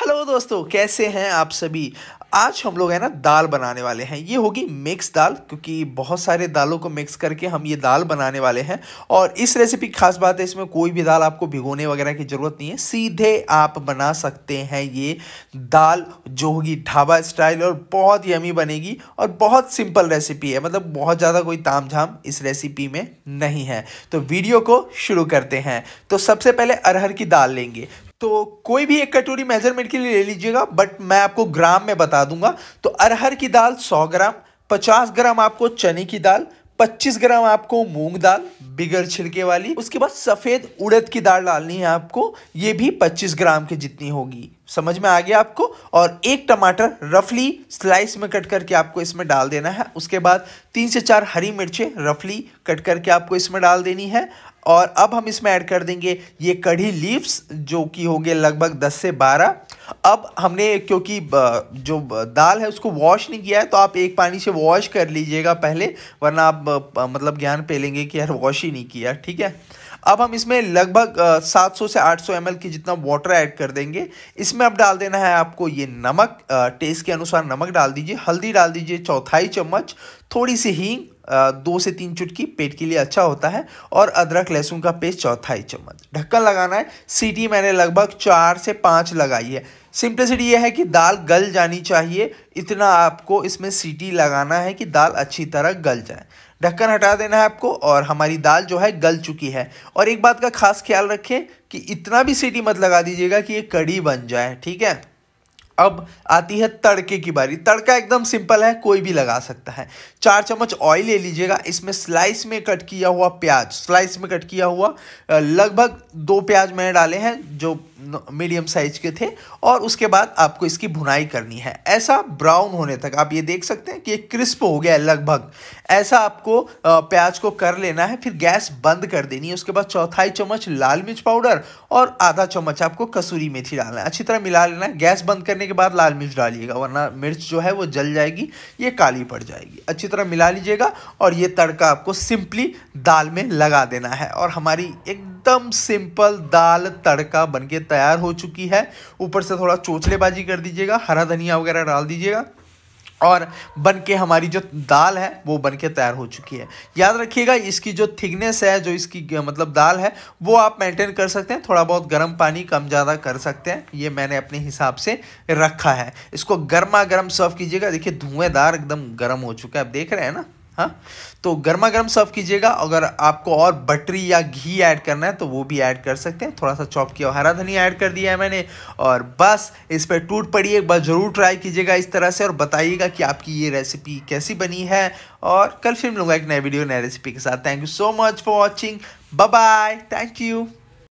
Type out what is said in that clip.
hello दोस्तों कैसे हैं आप सभी आज हम लोग है ना दाल बनाने वाले हैं ये होगी मिक्स दाल क्योंकि बहुत सारे दालों को मिक्स करके हम ये दाल बनाने वाले हैं और इस रेसिपी खास बात है इसमें कोई भी दाल आपको भिगोने वगैरह की ज़रूरत नहीं है सीधे आप बना सकते हैं ये दाल जो होगी ढाबा स्टाइल और बहुत यमी बनेगी और बहुत सिंपल रेसिपी है मतलब बहुत ज़्यादा कोई ताम झाम इस रेसिपी में नहीं है तो वीडियो को शुरू करते हैं तो सबसे पहले अरहर की दाल लेंगे तो कोई भी एक कटोरी मेजरमेंट के लिए ले लीजिएगा बट मैं आपको ग्राम में बता दूंगा तो अरहर की दाल 100 ग्राम 50 ग्राम आपको चने की दाल 25 ग्राम आपको मूंग दाल बिगर छिलके वाली उसके बाद सफ़ेद उड़द की दाल डालनी है आपको ये भी 25 ग्राम के जितनी होगी समझ में आ गया आपको और एक टमाटर रफली स्लाइस में कट करके आपको इसमें डाल देना है उसके बाद तीन से चार हरी मिर्चें रफली कट करके आपको इसमें डाल देनी है और अब हम इसमें ऐड कर देंगे ये कढ़ी लीव्स जो कि होंगे लगभग 10 से 12 अब हमने क्योंकि जो दाल है उसको वॉश नहीं किया है तो आप एक पानी से वॉश कर लीजिएगा पहले वरना आप मतलब ज्ञान पे लेंगे कि यार वॉश ही नहीं किया ठीक है अब हम इसमें लगभग 700 से 800 सौ की जितना वाटर ऐड कर देंगे इसमें अब डाल देना है आपको ये नमक टेस्ट के अनुसार नमक डाल दीजिए हल्दी डाल दीजिए चौथाई चम्मच थोड़ी सी हींग दो से तीन चुटकी पेट के लिए अच्छा होता है और अदरक लहसुन का पेस्ट चौथाई चम्मच ढक्कन लगाना है सीटी मैंने लगभग चार से पाँच लगाई है सिंपलिसिटी ये है कि दाल गल जानी चाहिए इतना आपको इसमें सीटी लगाना है कि दाल अच्छी तरह गल जाए ढक्कन हटा देना है आपको और हमारी दाल जो है गल चुकी है और एक बात का खास ख्याल रखें कि इतना भी सीटी मत लगा दीजिएगा कि ये कड़ी बन जाए ठीक है अब आती है तड़के की बारी तड़का एकदम सिंपल है कोई भी लगा सकता है चार चम्मच ऑयल ले लीजिएगा इसमें स्लाइस में कट किया हुआ प्याज स्लाइस में कट किया हुआ लगभग दो प्याज मैंने डाले हैं जो मीडियम साइज के थे और उसके बाद आपको इसकी भुनाई करनी है ऐसा ब्राउन होने तक आप ये देख सकते हैं कि ये क्रिस्प हो गया है लगभग ऐसा आपको प्याज को कर लेना है फिर गैस बंद कर देनी है उसके बाद चौथाई चम्मच लाल मिर्च पाउडर और आधा चम्मच आपको कसूरी मेथी डालना है अच्छी तरह मिला लेना है गैस बंद करने के बाद लाल मिर्च डालिएगा वरना मिर्च जो है वो जल जाएगी ये काली पड़ जाएगी अच्छी तरह मिला लीजिएगा और ये तड़का आपको सिंपली दाल में लगा देना है और हमारी एक एकदम सिंपल दाल तड़का बनके तैयार हो चुकी है ऊपर से थोड़ा चोचलेबाजी कर दीजिएगा हरा धनिया वगैरह डाल दीजिएगा और बन के हमारी जो दाल है वो बन के तैयार हो चुकी है याद रखिएगा इसकी जो थिकनेस है जो इसकी मतलब दाल है वो आप मेंटेन कर सकते हैं थोड़ा बहुत गर्म पानी कम ज़्यादा कर सकते हैं ये मैंने अपने हिसाब से रखा है इसको गर्मा गर्म सर्व कीजिएगा देखिए धुएँदार एकदम गर्म हो चुका है आप देख रहे हैं ना हाँ तो गर्मा गर्म सर्व कीजिएगा अगर आपको और बटरी या घी ऐड करना है तो वो भी ऐड कर सकते हैं थोड़ा सा चॉप किया हरा धनिया ऐड कर दिया है मैंने और बस इस पर टूट पड़ी एक बार ज़रूर ट्राई कीजिएगा इस तरह से और बताइएगा कि आपकी ये रेसिपी कैसी बनी है और कल फिर मिलूंगा एक नए वीडियो नए रेसिपी के साथ thank you so much for watching bye bye thank you